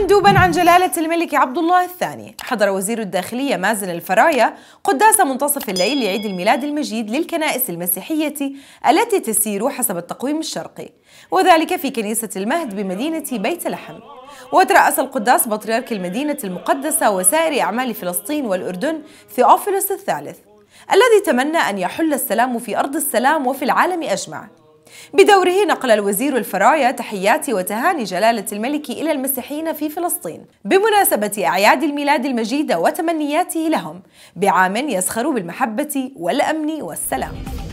مندوبا عن جلالة الملك عبد الله الثاني حضر وزير الداخلية مازن الفرايا قداس منتصف الليل لعيد الميلاد المجيد للكنائس المسيحية التي تسير حسب التقويم الشرقي وذلك في كنيسة المهد بمدينة بيت لحم وترأس القداس بطريرك المدينة المقدسة وسائر أعمال فلسطين والأردن ثيوفيلوس الثالث الذي تمنى أن يحل السلام في أرض السلام وفي العالم أجمع بدوره نقل الوزير الفرايا تحيات وتهاني جلالة الملك إلى المسيحيين في فلسطين بمناسبة أعياد الميلاد المجيدة وتمنياته لهم بعام يسخر بالمحبة والأمن والسلام